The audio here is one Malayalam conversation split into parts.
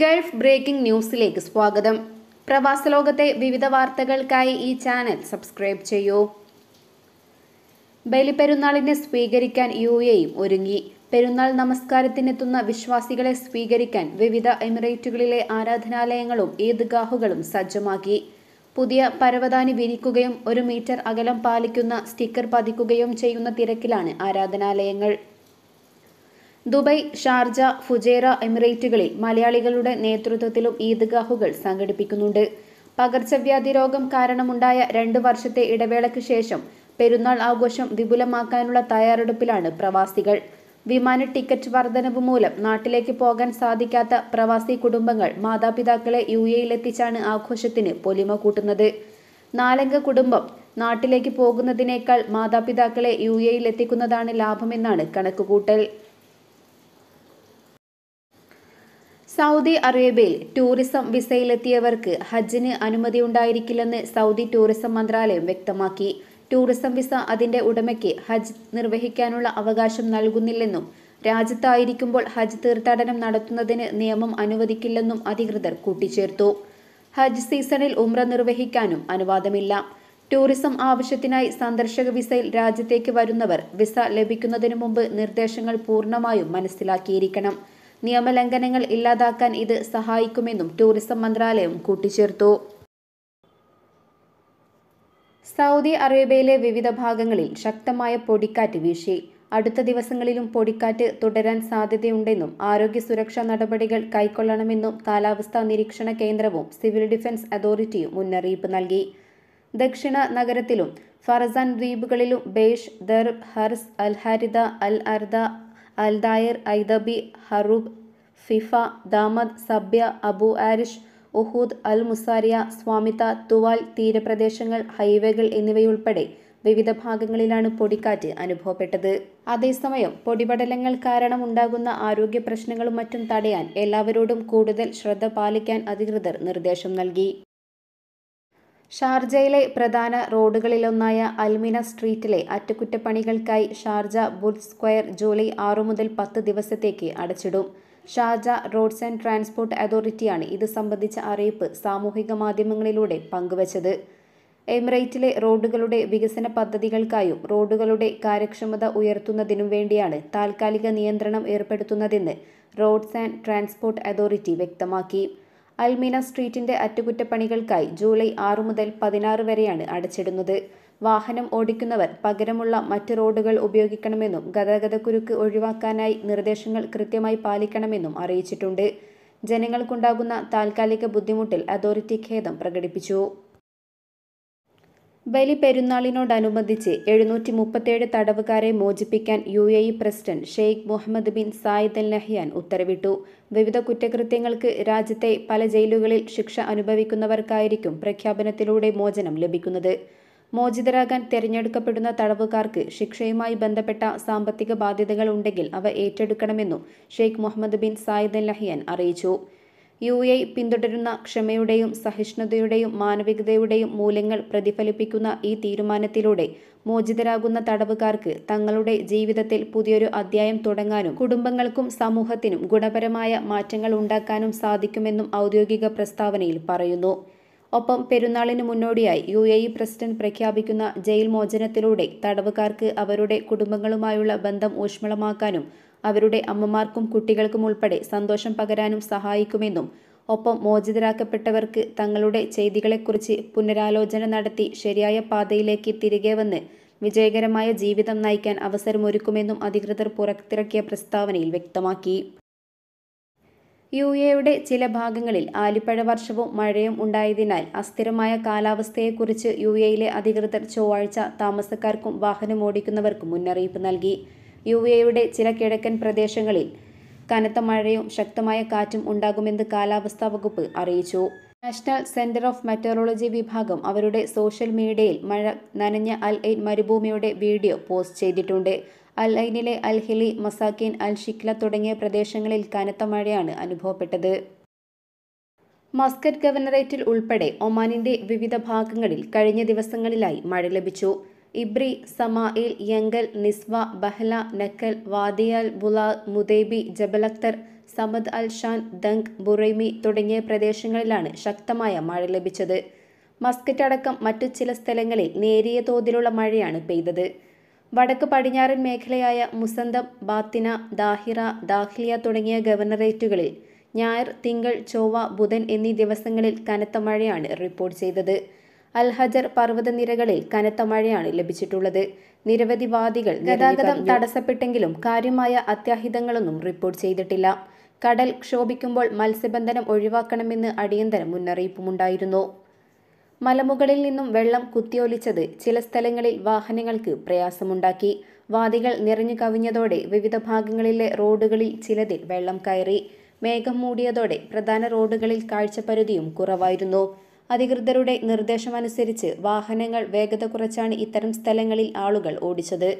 ഗൾഫ് ബ്രേക്കിംഗ് ന്യൂസിലേക്ക് സ്വാഗതം പ്രവാസ ലോകത്തെ വിവിധ വാർത്തകൾക്കായി ഈ ചാനൽ സബ്സ്ക്രൈബ് ചെയ്യൂ ബലിപെരുന്നാളിനെ സ്വീകരിക്കാൻ യു എയും ഒരുങ്ങി പെരുന്നാൾ നമസ്കാരത്തിനെത്തുന്ന വിശ്വാസികളെ സ്വീകരിക്കാൻ വിവിധ എമിറേറ്റുകളിലെ ആരാധനാലയങ്ങളും ഈദ്ഗാഹുകളും സജ്ജമാക്കി പുതിയ പരവതാനി വിരിക്കുകയും ഒരു മീറ്റർ അകലം പാലിക്കുന്ന സ്റ്റിക്കർ പതിക്കുകയും ചെയ്യുന്ന തിരക്കിലാണ് ആരാധനാലയങ്ങൾ ദുബായ് ഷാർജ ഫുജേറ എമിറേറ്റുകളിൽ മലയാളികളുടെ നേതൃത്വത്തിലും ഈദ്ഗാഹുകൾ സംഘടിപ്പിക്കുന്നുണ്ട് പകർച്ചവ്യാധി രോഗം കാരണമുണ്ടായ രണ്ടു വർഷത്തെ ഇടവേളയ്ക്ക് ശേഷം പെരുന്നാൾ ആഘോഷം വിപുലമാക്കാനുള്ള തയ്യാറെടുപ്പിലാണ് പ്രവാസികൾ വിമാന ടിക്കറ്റ് വർധനവ് മൂലം നാട്ടിലേക്ക് പോകാൻ സാധിക്കാത്ത പ്രവാസി കുടുംബങ്ങൾ മാതാപിതാക്കളെ യു എയിലെത്തിച്ചാണ് ആഘോഷത്തിന് പൊലിമ കൂട്ടുന്നത് നാലംഗ കുടുംബം നാട്ടിലേക്ക് പോകുന്നതിനേക്കാൾ മാതാപിതാക്കളെ യു എയിലെത്തിക്കുന്നതാണ് ലാഭമെന്നാണ് കണക്കുകൂട്ടൽ സൗദി അറേബ്യയിൽ ടൂറിസം വിസയിലെത്തിയവർക്ക് ഹജ്ജിന് അനുമതി ഉണ്ടായിരിക്കില്ലെന്ന് സൗദി ടൂറിസം മന്ത്രാലയം വ്യക്തമാക്കി ടൂറിസം വിസ അതിന്റെ ഉടമയ്ക്ക് ഹജ്ജ് നിർവഹിക്കാനുള്ള അവകാശം നൽകുന്നില്ലെന്നും രാജ്യത്തായിരിക്കുമ്പോൾ ഹജ്ജ് തീർത്ഥാടനം നടത്തുന്നതിന് നിയമം അനുവദിക്കില്ലെന്നും അധികൃതർ കൂട്ടിച്ചേർത്തു ഹജ്ജ് സീസണിൽ ഉംറ നിർവഹിക്കാനും അനുവാദമില്ല ടൂറിസം ആവശ്യത്തിനായി സന്ദർശക വിസയിൽ രാജ്യത്തേക്ക് വരുന്നവർ വിസ ലഭിക്കുന്നതിനു മുമ്പ് നിർദ്ദേശങ്ങൾ പൂർണ്ണമായും മനസ്സിലാക്കിയിരിക്കണം നിയമലംഘനങ്ങൾ ഇല്ലാതാക്കാൻ ഇത് സഹായിക്കുമെന്നും ടൂറിസം മന്ത്രാലയം കൂട്ടിച്ചേർത്തു സൗദി അറേബ്യയിലെ വിവിധ ഭാഗങ്ങളിൽ ശക്തമായ പൊടിക്കാറ്റ് വീശി അടുത്ത ദിവസങ്ങളിലും പൊടിക്കാറ്റ് തുടരാൻ സാധ്യതയുണ്ടെന്നും ആരോഗ്യ സുരക്ഷാ നടപടികൾ കൈക്കൊള്ളണമെന്നും കാലാവസ്ഥാ നിരീക്ഷണ കേന്ദ്രവും സിവിൽ ഡിഫൻസ് അതോറിറ്റിയും മുന്നറിയിപ്പ് നൽകി ദക്ഷിണ നഗരത്തിലും ഫറസാൻ ദ്വീപുകളിലും ബേഷ് ദർബ് ഹർസ് അൽഹരിദ al Ardah Aldayer Aydabi Haroob Fifa Damad Sabya Abu Arish ഉഹൂദ് അൽ മുസാരിയ സ്വാമിത തുവാൽ തീരപ്രദേശങ്ങൾ ഹൈവേകൾ എന്നിവയുൾപ്പെടെ വിവിധ ഭാഗങ്ങളിലാണ് പൊടിക്കാറ്റ് അനുഭവപ്പെട്ടത് അതേസമയം പൊടിപടലങ്ങൾ കാരണം ഉണ്ടാകുന്ന ആരോഗ്യ പ്രശ്നങ്ങളും മറ്റും തടയാൻ എല്ലാവരോടും കൂടുതൽ ശ്രദ്ധ പാലിക്കാൻ അധികൃതർ നിർദ്ദേശം നൽകി ഷാർജയിലെ പ്രധാന റോഡുകളിലൊന്നായ അൽമിന സ്ട്രീറ്റിലെ അറ്റകുറ്റപ്പണികൾക്കായി ഷാർജ ബുൾസ് സ്ക്വയർ ജൂലൈ ആറു മുതൽ പത്ത് ദിവസത്തേക്ക് അടച്ചിടും ഷാർജ റോഡ്സ് ആൻഡ് ട്രാൻസ്പോർട്ട് അതോറിറ്റിയാണ് ഇത് സംബന്ധിച്ച അറിയിപ്പ് സാമൂഹിക മാധ്യമങ്ങളിലൂടെ പങ്കുവച്ചത് എമിറേറ്റിലെ റോഡുകളുടെ വികസന പദ്ധതികൾക്കായും റോഡുകളുടെ കാര്യക്ഷമത ഉയർത്തുന്നതിനും വേണ്ടിയാണ് താൽക്കാലിക നിയന്ത്രണം ഏർപ്പെടുത്തുന്നതെന്ന് റോഡ്സ് ആൻഡ് ട്രാൻസ്പോർട്ട് അതോറിറ്റി വ്യക്തമാക്കി അൽമീന സ്ട്രീറ്റിന്റെ അറ്റകുറ്റപ്പണികൾക്കായി ജൂലൈ ആറു മുതൽ പതിനാറ് വരെയാണ് അടച്ചിടുന്നത് വാഹനം ഓടിക്കുന്നവർ പകരമുള്ള മറ്റ് റോഡുകൾ ഉപയോഗിക്കണമെന്നും ഗതാഗതക്കുരുക്ക് ഒഴിവാക്കാനായി നിർദ്ദേശങ്ങൾ കൃത്യമായി പാലിക്കണമെന്നും അറിയിച്ചിട്ടുണ്ട് ജനങ്ങൾക്കുണ്ടാകുന്ന താൽക്കാലിക ബുദ്ധിമുട്ടിൽ അതോറിറ്റി ഖേദം പ്രകടിപ്പിച്ചു ബലി പെരുന്നാളിനോടനുബന്ധിച്ച് എഴുന്നൂറ്റി മുപ്പത്തേഴ് തടവുകാരെ മോചിപ്പിക്കാൻ U A E president Sheikh Mohammed bin Zayed al Nahyan ഉത്തരവിട്ടു വിവിധ കുറ്റകൃത്യങ്ങൾക്ക് രാജ്യത്തെ പല ജയിലുകളിൽ ശിക്ഷ അനുഭവിക്കുന്നവർക്കായിരിക്കും പ്രഖ്യാപനത്തിലൂടെ മോചനം ലഭിക്കുന്നത് മോചിതരാകാൻ തിരഞ്ഞെടുക്കപ്പെടുന്ന തടവുകാർക്ക് ശിക്ഷയുമായി ബന്ധപ്പെട്ട സാമ്പത്തിക ബാധ്യതകൾ ഉണ്ടെങ്കിൽ അവ ഏറ്റെടുക്കണമെന്നും Sheikh Mohammed bin Zayed al Nahyan അറിയിച്ചു യു എ പിന്തുടരുന്ന ക്ഷമയുടെയും സഹിഷ്ണുതയുടെയും മാനവികതയുടെയും മൂല്യങ്ങൾ പ്രതിഫലിപ്പിക്കുന്ന ഈ തീരുമാനത്തിലൂടെ മോചിതരാകുന്ന തടവുകാർക്ക് തങ്ങളുടെ ജീവിതത്തിൽ പുതിയൊരു അധ്യായം തുടങ്ങാനും കുടുംബങ്ങൾക്കും സമൂഹത്തിനും ഗുണപരമായ മാറ്റങ്ങൾ ഉണ്ടാക്കാനും സാധിക്കുമെന്നും ഔദ്യോഗിക പ്രസ്താവനയിൽ പറയുന്നു ഒപ്പം പെരുന്നാളിന് മുന്നോടിയായി യു എ ഇ പ്രസിഡന്റ് പ്രഖ്യാപിക്കുന്ന ജയിൽ മോചനത്തിലൂടെ തടവുകാർക്ക് അവരുടെ കുടുംബങ്ങളുമായുള്ള ബന്ധം ഊഷ്മളമാക്കാനും അവരുടെ അമ്മമാർക്കും കുട്ടികൾക്കും ഉൾപ്പെടെ സന്തോഷം പകരാനും സഹായിക്കുമെന്നും ഒപ്പം മോചിതരാക്കപ്പെട്ടവർക്ക് തങ്ങളുടെ ചെയ്തികളെക്കുറിച്ച് പുനരാലോചന നടത്തി ശരിയായ പാതയിലേക്ക് തിരികെ വന്ന് വിജയകരമായ ജീവിതം നയിക്കാൻ അവസരമൊരുക്കുമെന്നും അധികൃതർ പുറത്തിറക്കിയ പ്രസ്താവനയിൽ വ്യക്തമാക്കി യു എയുടെ ചില ഭാഗങ്ങളിൽ ആലിപ്പഴ വർഷവും മഴയും ഉണ്ടായതിനാൽ അസ്ഥിരമായ കാലാവസ്ഥയെക്കുറിച്ച് യു എയിലെ അധികൃതർ ചൊവ്വാഴ്ച താമസക്കാർക്കും വാഹനമോടിക്കുന്നവർക്കും മുന്നറിയിപ്പ് നൽകി യു എയുടെ ചില കിഴക്കൻ പ്രദേശങ്ങളിൽ കനത്ത മഴയും ശക്തമായ കാറ്റും ഉണ്ടാകുമെന്ന് കാലാവസ്ഥാ വകുപ്പ് അറിയിച്ചു നാഷണൽ സെന്റർ ഓഫ് മെറ്റോറോളജി വിഭാഗം അവരുടെ സോഷ്യൽ മീഡിയയിൽ മഴ നനഞ്ഞ അൽ ഐൻ മരുഭൂമിയുടെ വീഡിയോ പോസ്റ്റ് ചെയ്തിട്ടുണ്ട് അൽ ഐനിലെ അൽ ഹിലി മസാക്കിൻ അൽ ഷിക്ല തുടങ്ങിയ പ്രദേശങ്ങളിൽ കനത്ത മഴയാണ് അനുഭവപ്പെട്ടത് മസ്കറ്റ് ഗവർണറേറ്റിൽ ഉൾപ്പെടെ ഒമാനിന്റെ വിവിധ ഭാഗങ്ങളിൽ കഴിഞ്ഞ ദിവസങ്ങളിലായി മഴ ലഭിച്ചു Ibri Samail Yanqul Nizwa Bahla Nakhal വാദിയാൽ ബുലാ മുദേബി Jebel Akhdar Samad al Shan Dank Buraimi തുടങ്ങിയ പ്രദേശങ്ങളിലാണ് ശക്തമായ മഴ ലഭിച്ചത് മസ്കറ്റ് അടക്കം മറ്റു ചില സ്ഥലങ്ങളിൽ നേരിയ തോതിലുള്ള മഴയാണ് പെയ്തത് വടക്ക് പടിഞ്ഞാറൻ മേഖലയായ മുസന്തം ബാത്തിന ദാഹിറ ദാഹ്ലിയ തുടങ്ങിയ ഗവർണറേറ്റുകളിൽ ഞായർ തിങ്കൾ ചൊവ്വ ബുധൻ എന്നീ ദിവസങ്ങളിൽ കനത്ത മഴയാണ് റിപ്പോർട്ട് ചെയ്തത് അൽഹജർ പർവ്വതനിരകളിൽ കനത്ത മഴയാണ് ലഭിച്ചിട്ടുള്ളത് നിരവധി വാദികൾ ഗതാഗതം തടസ്സപ്പെട്ടെങ്കിലും കാര്യമായ അത്യാഹിതങ്ങളൊന്നും റിപ്പോർട്ട് ചെയ്തിട്ടില്ല കടൽ ക്ഷോഭിക്കുമ്പോൾ മത്സ്യബന്ധനം ഒഴിവാക്കണമെന്ന് അടിയന്തര മുന്നറിയിപ്പുമുണ്ടായിരുന്നു മലമുകളിൽ നിന്നും വെള്ളം കുത്തിയൊലിച്ചത് ചില സ്ഥലങ്ങളിൽ വാഹനങ്ങൾക്ക് പ്രയാസമുണ്ടാക്കി വാദികൾ നിറഞ്ഞു കവിഞ്ഞതോടെ വിവിധ ഭാഗങ്ങളിലെ റോഡുകളിൽ ചിലതിൽ വെള്ളം കയറി മേഘം മൂടിയതോടെ പ്രധാന റോഡുകളിൽ കാഴ്ചപരിധിയും കുറവായിരുന്നു അധികൃതരുടെ നിർദ്ദേശമനുസരിച്ച് വാഹനങ്ങൾ വേഗത കുറച്ചാണ് ഇത്തരം സ്ഥലങ്ങളിൽ ആളുകൾ ഓടിച്ചത്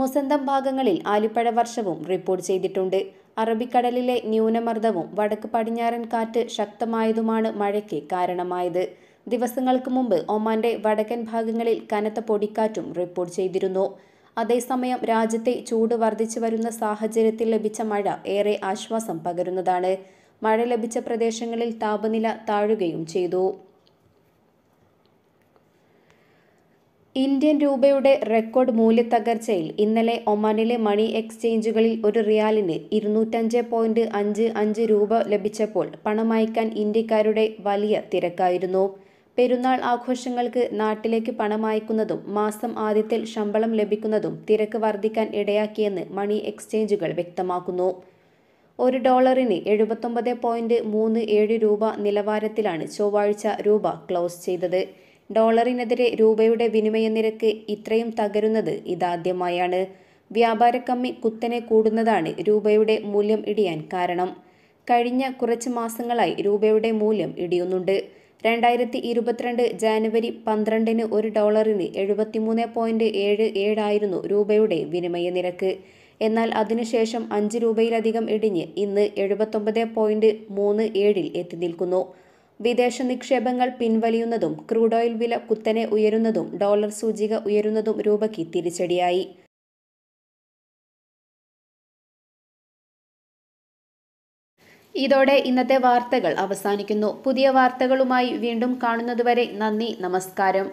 മുസന്തം ഭാഗങ്ങളിൽ ആലിപ്പഴ വർഷവും റിപ്പോർട്ട് ചെയ്തിട്ടുണ്ട് അറബിക്കടലിലെ ന്യൂനമർദ്ദവും വടക്ക് പടിഞ്ഞാറൻ കാറ്റ് ശക്തമായതുമാണ് മഴയ്ക്ക് കാരണമായത് ദിവസങ്ങൾക്ക് മുമ്പ് ഒമാന്റെ വടക്കൻ ഭാഗങ്ങളിൽ കനത്ത പൊടിക്കാറ്റും റിപ്പോർട്ട് ചെയ്തിരുന്നു അതേസമയം രാജ്യത്തെ ചൂട് വർദ്ധിച്ചു വരുന്ന സാഹചര്യത്തിൽ ലഭിച്ച മഴ ഏറെ ആശ്വാസം പകരുന്നതാണ് മഴ ലഭിച്ച പ്രദേശങ്ങളിൽ താപനില താഴുകയും ചെയ്തു ഇന്ത്യൻ രൂപയുടെ റെക്കോർഡ് മൂല്യത്തകർച്ചയിൽ ഇന്നലെ ഒമാനിലെ മണി എക്സ്ചേഞ്ചുകളിൽ ഒരു റിയാലിന് ഇരുന്നൂറ്റഞ്ച് പോയിന്റ് അഞ്ച് അഞ്ച് രൂപ ലഭിച്ചപ്പോൾ പണമയക്കാൻ ഇന്ത്യക്കാരുടെ വലിയ തിരക്കായിരുന്നു പെരുന്നാൾ ആഘോഷങ്ങൾക്ക് നാട്ടിലേക്ക് പണമയക്കുന്നതും മാസം ആദ്യത്തിൽ ശമ്പളം ലഭിക്കുന്നതും തിരക്ക് വർദ്ധിക്കാൻ ഇടയാക്കിയെന്ന് മണി എക്സ്ചേഞ്ചുകൾ വ്യക്തമാക്കുന്നു ഒരു ഡോളറിന് എഴുപത്തൊമ്പത് പോയിന്റ് മൂന്ന് ഏഴ് രൂപ നിലവാരത്തിലാണ് ചൊവ്വാഴ്ച രൂപ ക്ലോസ് ചെയ്തത് ഡോളറിനെതിരെ രൂപയുടെ വിനിമയ നിരക്ക് ഇത്രയും തകരുന്നത് ഇതാദ്യമായാണ് വ്യാപാര കമ്മി കുത്തനെ കൂടുന്നതാണ് രൂപയുടെ മൂല്യം ഇടിയാൻ കാരണം കഴിഞ്ഞ കുറച്ച് മാസങ്ങളായി രൂപയുടെ മൂല്യം ഇടിയുന്നുണ്ട് രണ്ടായിരത്തി ഇരുപത്തിരണ്ട് ജാനുവരി പന്ത്രണ്ടിന് ഒരു ഡോളറിന് എഴുപത്തിമൂന്ന് പോയിന്റ് ഏഴ് ഏഴായിരുന്നു രൂപയുടെ വിനിമയ നിരക്ക് എന്നാൽ അതിനുശേഷം അഞ്ച് രൂപയിലധികം ഇടിഞ്ഞ് ഇന്ന് എഴുപത്തൊമ്പത് പോയിന്റ് മൂന്ന് ഏഴിൽ എത്തി നിൽക്കുന്നു വിദേശ നിക്ഷേപങ്ങൾ പിൻവലിയുന്നതും ക്രൂഡ് ഓയിൽ വില കുത്തനെ ഉയരുന്നതും ഡോളർ സൂചിക ഉയരുന്നതും രൂപയ്ക്ക് തിരിച്ചടിയായി ഇതോടെ ഇന്നത്തെ വാർത്തകൾ അവസാനിക്കുന്നു പുതിയ വാർത്തകളുമായി വീണ്ടും കാണുന്നതുവരെ നന്ദി നമസ്കാരം